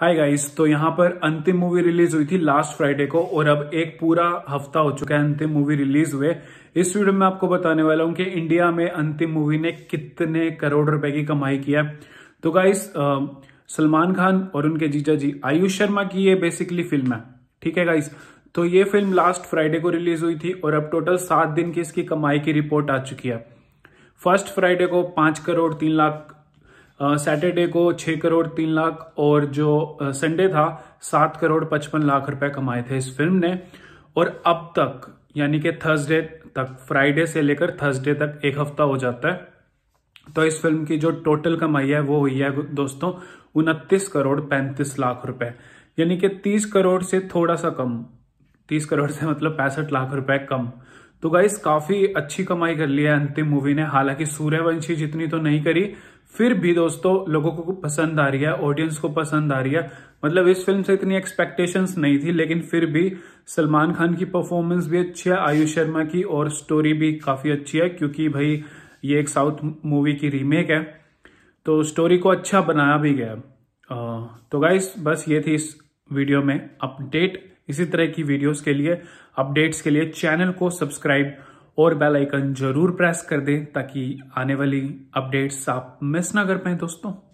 hi guys तो यहाँ पर अंतिम मूवी रिलीज हुई थी लास्ट फ्राइडे को और अब एक पूरा हफ्ता हो चुका है अंतिम मूवी रिलीज हुए इस वीडियो में आपको बताने वाला हूँ कि इंडिया में अंतिम मूवी ने कितने करोड़ रुपए की कमाई किया तो गाइस सलमान खान और उनके जीजा जी आयुष शर्मा की ये बेसिकली फिल्म है ठीक है गाइस तो ये फिल्म लास्ट फ्राइडे को रिलीज हुई थी और अब टोटल सात दिन की इसकी कमाई की रिपोर्ट आ चुकी है फर्स्ट फ्राइडे को पांच करोड़ तीन लाख सैटरडे को छह करोड़ तीन लाख और जो संडे था सात करोड़ पचपन लाख रुपए कमाए थे इस फिल्म ने और अब तक यानी कि थर्सडे तक फ्राइडे से लेकर थर्सडे तक एक हफ्ता हो जाता है तो इस फिल्म की जो टोटल कमाई है वो हुई है दोस्तों उनतीस करोड़ पैंतीस लाख रुपए यानी कि तीस करोड़ से थोड़ा सा कम तीस करोड़ से मतलब पैंसठ लाख रुपए कम तो गाइस काफी अच्छी कमाई कर ली है अंतिम मूवी ने हालांकि सूर्यवंशी जितनी तो नहीं करी फिर भी दोस्तों लोगों को पसंद आ रही है ऑडियंस को पसंद आ रही है मतलब इस फिल्म से इतनी एक्सपेक्टेशंस नहीं थी लेकिन फिर भी सलमान खान की परफॉर्मेंस भी अच्छी है आयुष शर्मा की और स्टोरी भी काफ़ी अच्छी है क्योंकि भाई ये एक साउथ मूवी की रीमेक है तो स्टोरी को अच्छा बनाया भी गया तो गाइस बस ये थी इस वीडियो में अपडेट इसी तरह की वीडियोस के लिए अपडेट्स के लिए चैनल को सब्सक्राइब और बेल आइकन जरूर प्रेस कर दें ताकि आने वाली अपडेट्स आप मिस ना कर पाएं दोस्तों